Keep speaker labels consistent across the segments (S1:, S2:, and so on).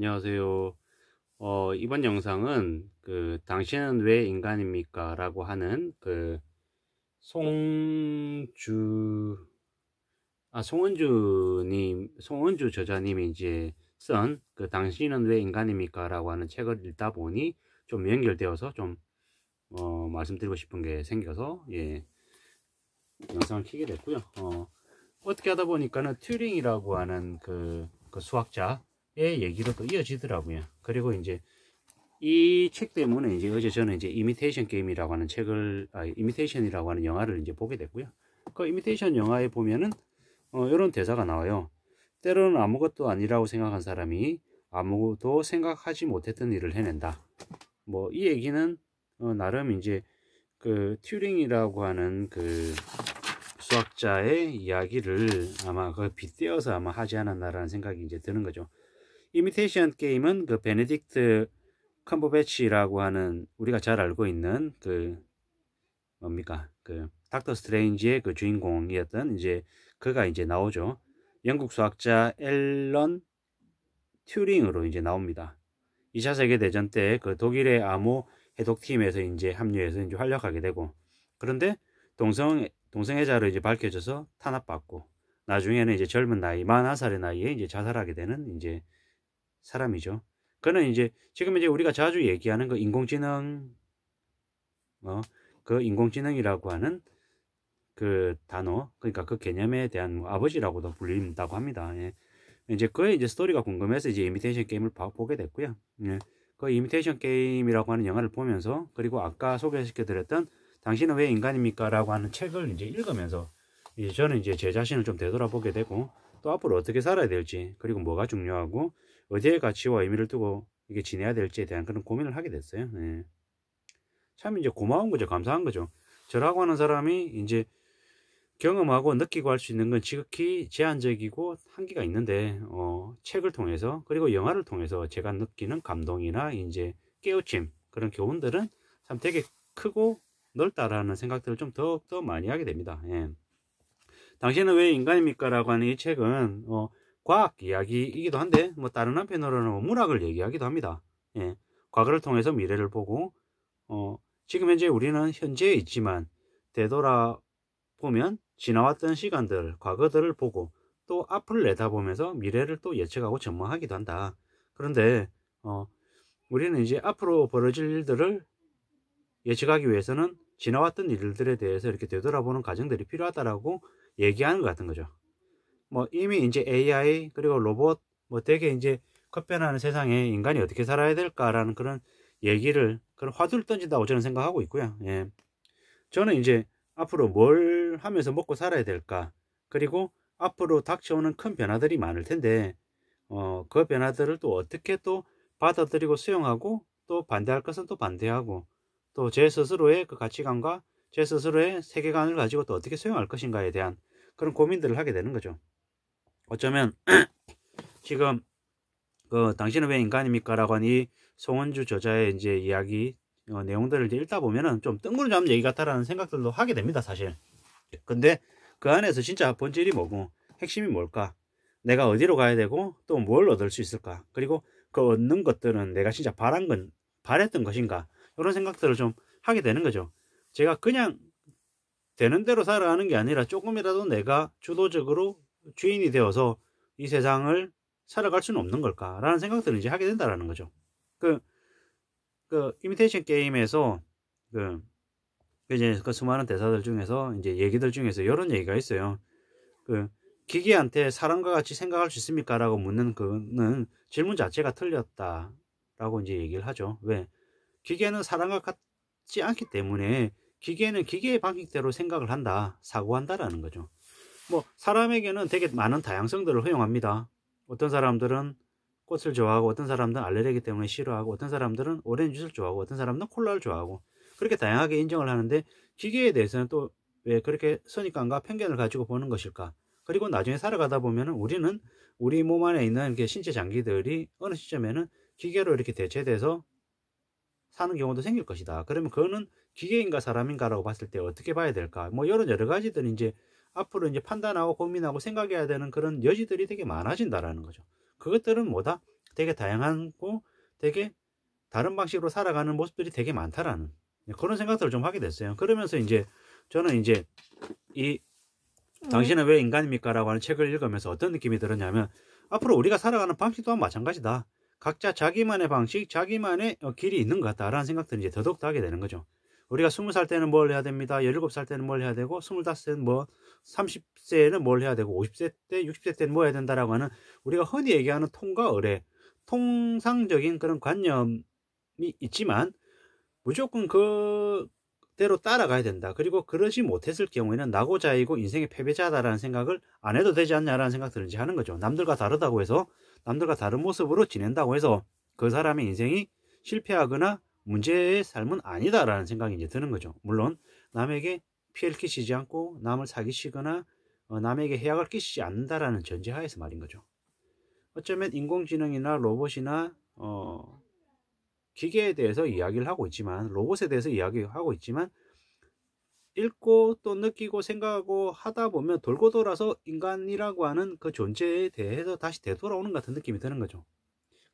S1: 안녕하세요. 어, 이번 영상은 그 당신은 왜 인간입니까? 라고 하는 그 송주 아 송은주 님 송은주 저자님이 이제 쓴 그 당신은 왜 인간입니까? 라고 하는 책을 읽다 보니 좀 연결되어서 좀 어, 말씀드리고 싶은 게 생겨서 예 영상을 키게 됐고요. 어, 어떻게 하다 보니까는 튜링이라고 하는 그, 그 수학자 얘기로 또 이어지더라고요. 그리고 이제 이 책 때문에 이제 어제 저는 이제 이미테이션 게임이라고 하는 책을 아, 이미테이션이라고 하는 영화를 이제 보게 됐고요. 그 이미테이션 영화에 보면은 어, 이런 대사가 나와요. 때로는 아무것도 아니라고 생각한 사람이 아무도 생각하지 못했던 일을 해낸다. 뭐 이 얘기는 어, 나름 이제 그 튜링이라고 하는 그 수학자의 이야기를 아마 그 빗대어서 아마 하지 않았나라는 생각이 이제 드는 거죠. 이미테이션 게임은 그 베네딕트 컴버배치라고 하는 우리가 잘 알고 있는 그 뭡니까 그 닥터 스트레인지의 그 주인공이었던 이제 그가 이제 나오죠. 영국 수학자 앨런 튜링으로 이제 나옵니다. 2차 세계 대전 때 그 독일의 암호 해독팀에서 이제 합류해서 이제 활약하게 되고 그런데 동성 동성애자로 이제 밝혀져서 탄압받고 나중에는 이제 젊은 나이 만1살의 나이에 이제 자살하게 되는 이제 사람이죠. 그는 이제 지금 이제 우리가 자주 얘기하는 그 인공지능 어, 그 인공지능이라고 하는 그 단어 그러니까 그 개념에 대한 뭐 아버지라고도 불린다고 합니다. 예. 이제 그의 이제 스토리가 궁금해서 이제 이미테이션 게임을 봐, 보게 됐고요. 예. 그 이미테이션 게임이라고 하는 영화를 보면서 그리고 아까 소개시켜드렸던 당신은 왜 인간입니까라고 하는 책을 이제 읽으면서 이제 저는 이제 제 자신을 좀 되돌아보게 되고 또 앞으로 어떻게 살아야 될지 그리고 뭐가 중요하고 어디에 가치와 의미를 두고 이게 지내야 될지에 대한 그런 고민을 하게 됐어요. 네. 참 이제 고마운 거죠. 감사한 거죠. 저라고 하는 사람이 이제 경험하고 느끼고 할 수 있는 건 지극히 제한적이고 한계가 있는데 어, 책을 통해서 그리고 영화를 통해서 제가 느끼는 감동이나 이제 깨우침 그런 교훈들은 참 되게 크고 넓다라는 생각들을 좀 더욱더 많이 하게 됩니다. 예. 당신은 왜 인간입니까? 라고 하는 이 책은 어, 과학 이야기이기도 한데 뭐 다른 한편으로는 뭐 문학을 얘기하기도 합니다. 예, 과거를 통해서 미래를 보고 어, 지금 현재 우리는 현재에 있지만 되돌아보면 지나왔던 시간들, 과거들을 보고 또 앞을 내다보면서 미래를 또 예측하고 전망하기도 한다. 그런데 어, 우리는 이제 앞으로 벌어질 일들을 예측하기 위해서는 지나왔던 일들에 대해서 이렇게 되돌아보는 과정들이 필요하다라고 얘기하는 것 같은 거죠. 뭐 이미 이제 AI 그리고 로봇 뭐 되게 이제 커변하는 세상에 인간이 어떻게 살아야 될까라는 그런 얘기를 그런 화두를 던진다고 저는 생각하고 있고요. 예. 저는 이제 앞으로 뭘 하면서 먹고 살아야 될까 그리고 앞으로 닥쳐오는 큰 변화들이 많을 텐데 어, 그 변화들을 또 어떻게 또 받아들이고 수용하고 또 반대할 것은 또 반대하고 또 제 스스로의 그 가치관과 제 스스로의 세계관을 가지고 또 어떻게 수용할 것인가에 대한 그런 고민들을 하게 되는 거죠. 어쩌면 지금 그 당신은 왜 인간입니까? 라고 한이송은주 저자의 이제 이야기 어, 내용들을 이제 읽다 보면은 좀 뜬구름 잡는 얘기 같다라는 생각들도 하게 됩니다 사실 근데 그 안에서 진짜 본질이 뭐고 핵심이 뭘까 내가 어디로 가야 되고 또 뭘 얻을 수 있을까 그리고 그 얻는 것들은 내가 진짜 바란 건 바랬던 것인가 이런 생각들을 좀 하게 되는 거죠 제가 그냥 되는 대로 살아가는 게 아니라 조금이라도 내가 주도적으로 주인이 되어서 이 세상을 살아갈 수는 없는 걸까라는 생각들을 이제 하게 된다라는 거죠. 그, 그, 이미테이션 게임에서 그, 그, 이제 그 수많은 대사들 중에서 이제 얘기들 중에서 이런 얘기가 있어요. 그, 기계한테 사람과 같이 생각할 수 있습니까? 라고 묻는 그는 질문 자체가 틀렸다. 라고 이제 얘기를 하죠. 왜? 기계는 사람과 같지 않기 때문에 기계는 기계의 방식대로 생각을 한다. 사고한다라는 거죠. 뭐 사람에게는 되게 많은 다양성들을 허용합니다. 어떤 사람들은 꽃을 좋아하고 어떤 사람들은 알레르기 때문에 싫어하고 어떤 사람들은 오렌지 주스를 좋아하고 어떤 사람들은 콜라를 좋아하고 그렇게 다양하게 인정을 하는데 기계에 대해서는 또 왜 그렇게 선입관과 편견을 가지고 보는 것일까? 그리고 나중에 살아가다 보면 우리는 우리 몸 안에 있는 이렇게 신체 장기들이 어느 시점에는 기계로 이렇게 대체돼서 사는 경우도 생길 것이다. 그러면 그거는 기계인가 사람인가라고 봤을 때 어떻게 봐야 될까? 뭐 이런 여러 가지들 이제 앞으로 이제 판단하고 고민하고 생각해야 되는 그런 여지들이 되게 많아진다라는 거죠. 그것들은 뭐다? 되게 다양하고 되게 다른 방식으로 살아가는 모습들이 되게 많다라는 예, 그런 생각들을 좀 하게 됐어요. 그러면서 이제 저는 이제 이 음. 당신은 왜 인간입니까? 라고 하는 책을 읽으면서 어떤 느낌이 들었냐면 앞으로 우리가 살아가는 방식 또한 마찬가지다. 각자 자기만의 방식, 자기만의 어, 길이 있는 것 같다라는 생각들을 이제 더더욱 더 하게 되는 거죠. 우리가 20살 때는 뭘 해야 됩니다. 17살 때는 뭘 해야 되고 25세는 뭐 30세에는 뭘 해야 되고 50세 때 60세 때는 뭐 해야 된다라고 하는 우리가 흔히 얘기하는 통과 의례 통상적인 그런 관념이 있지만 무조건 그대로 따라가야 된다. 그리고 그러지 못했을 경우에는 낙오자이고 인생의 패배자다라는 생각을 안 해도 되지 않냐라는 생각 들지 하는 거죠. 남들과 다르다고 해서 남들과 다른 모습으로 지낸다고 해서 그 사람의 인생이 실패하거나 문제의 삶은 아니다라는 생각이 이제 드는 거죠. 물론 남에게 피해를 끼치지 않고 남을 사기시거나 어, 남에게 해악을 끼치지 않는다라는 전제하에서 말인 거죠. 어쩌면 인공지능이나 로봇이나 어, 기계에 대해서 이야기를 하고 있지만 로봇에 대해서 이야기하고 있지만 읽고 또 느끼고 생각하고 하다 보면 돌고 돌아서 인간이라고 하는 그 존재에 대해서 다시 되돌아오는 같은 느낌이 드는 거죠.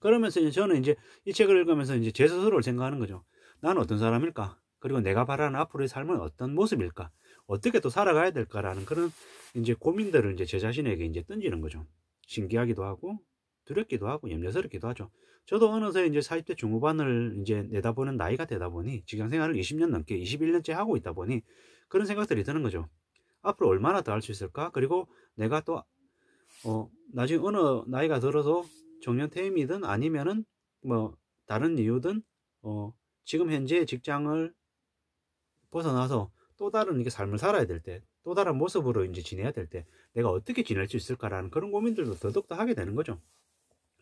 S1: 그러면서 이제 저는 이제 이 책을 읽으면서 이제 제 스스로를 생각하는 거죠. 나는 어떤 사람일까? 그리고 내가 바라는 앞으로의 삶은 어떤 모습일까? 어떻게 또 살아가야 될까라는 그런 이제 고민들을 이제 제 자신에게 이제 던지는 거죠. 신기하기도 하고 두렵기도 하고 염려스럽기도 하죠. 저도 어느새 이제 40대 중후반을 이제 내다보는 나이가 되다 보니 직장 생활을 20년 넘게 21년째 하고 있다 보니 그런 생각들이 드는 거죠. 앞으로 얼마나 더 할 수 있을까? 그리고 내가 또 어, 나중에 어느 나이가 들어서 정년 퇴임이든 아니면은 뭐 다른 이유든 어 지금 현재 직장을 벗어나서 또 다른 이게 삶을 살아야 될 때 또 다른 모습으로 이제 지내야 될 때 내가 어떻게 지낼 수 있을까라는 그런 고민들도 더더욱더 하게 되는 거죠.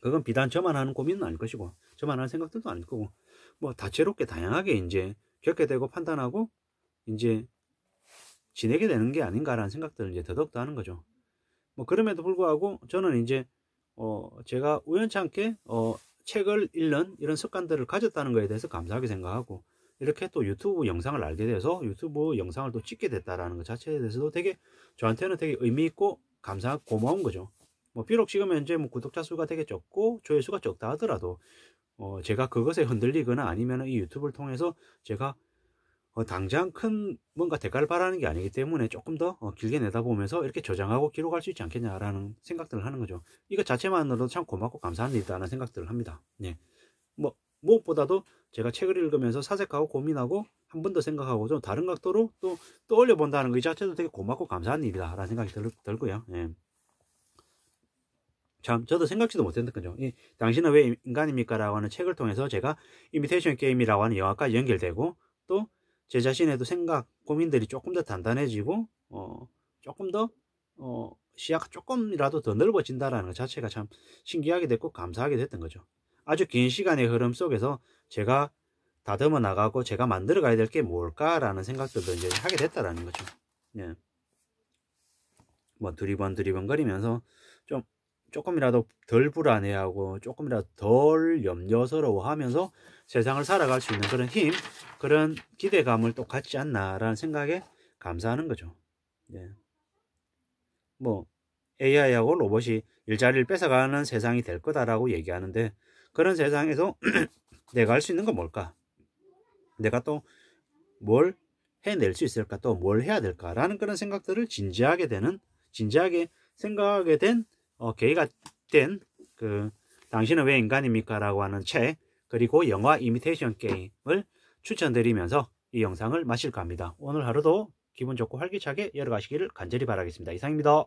S1: 그건 비단 저만 하는 고민은 아닐 것이고 저만 하는 생각들도 아닐 거고 뭐 다채롭게 다양하게 이제 겪게 되고 판단하고 이제 지내게 되는 게 아닌가라는 생각들을 이제 더더욱더 하는 거죠. 뭐 그럼에도 불구하고 저는 이제 어, 제가 우연찮게 어, 책을 읽는 이런 습관들을 가졌다는 것에 대해서 감사하게 생각하고 이렇게 또 유튜브 영상을 알게 돼서 유튜브 영상을 또 찍게 됐다라는 것 자체에 대해서도 되게 저한테는 되게 의미 있고 감사 고마운 거죠. 뭐 비록 지금 현재 뭐 구독자 수가 되게 적고 조회수가 적다 하더라도 어 제가 그것에 흔들리거나 아니면 이 유튜브를 통해서 제가 어, 당장 큰 뭔가 대가를 바라는 게 아니기 때문에 조금 더 어, 길게 내다보면서 이렇게 저장하고 기록할 수 있지 않겠냐라는 생각들을 하는 거죠. 이것 자체만으로도 참 고맙고 감사한 일이다라는 생각들을 합니다. 네. 뭐, 무엇보다도 제가 책을 읽으면서 사색하고 고민하고 한 번 더 생각하고 좀 다른 각도로 또 떠올려 본다는 것 자체도 되게 고맙고 감사한 일이다라는 생각이 들, 고요 예. 참 저도 생각지도 못했던 거죠. 이, 당신은 왜 인간입니까? 라고 하는 책을 통해서 제가 이미테이션 게임이라고 하는 영화까지 연결되고 또제 자신에도 생각, 고민들이 조금 더 단단해지고 어, 조금 더 어, 시야가 조금이라도 더 넓어진다라는 것 자체가 참 신기하게 됐고 감사하게 됐던 거죠. 아주 긴 시간의 흐름 속에서 제가 다듬어 나가고 제가 만들어 가야 될 게 뭘까라는 생각들도 이제 하게 됐다라는 거죠. 예. 뭐 두리번 두리번 거리면서 조금이라도 덜 불안해하고 조금이라도 덜 염려스러워하면서 세상을 살아갈 수 있는 그런 힘, 그런 기대감을 또 갖지 않나라는 생각에 감사하는 거죠. 예. 뭐 AI하고 로봇이 일자리를 뺏어가는 세상이 될 거다라고 얘기하는데 그런 세상에서 내가 할 수 있는 건 뭘까? 내가 또 뭘 해낼 수 있을까? 또 뭘 해야 될까라는 그런 생각들을 진지하게 되는 진지하게 생각하게 된 어, 개가 된그 당신은 왜 인간입니까? 라고 하는 책 그리고 영화 이미테이션 게임을 추천드리면서 이 영상을 마실까 합니다. 오늘 하루도 기분 좋고 활기차게 열어가시기를 간절히 바라겠습니다. 이상입니다.